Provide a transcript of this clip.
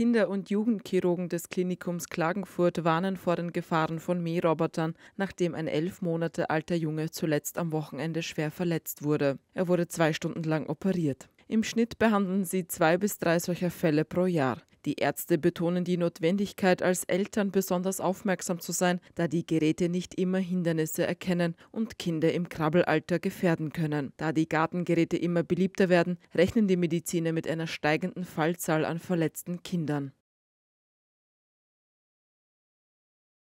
Kinder- und Jugendchirurgen des Klinikums Klagenfurt warnen vor den Gefahren von Mährobotern, nachdem ein elf Monate alter Junge zuletzt am Wochenende schwer verletzt wurde. Er wurde zwei Stunden lang operiert. Im Schnitt behandeln sie zwei bis drei solcher Fälle pro Jahr. Die Ärzte betonen die Notwendigkeit, als Eltern besonders aufmerksam zu sein, da die Geräte nicht immer Hindernisse erkennen und Kinder im Krabbelalter gefährden können. Da die Gartengeräte immer beliebter werden, rechnen die Mediziner mit einer steigenden Fallzahl an verletzten Kindern.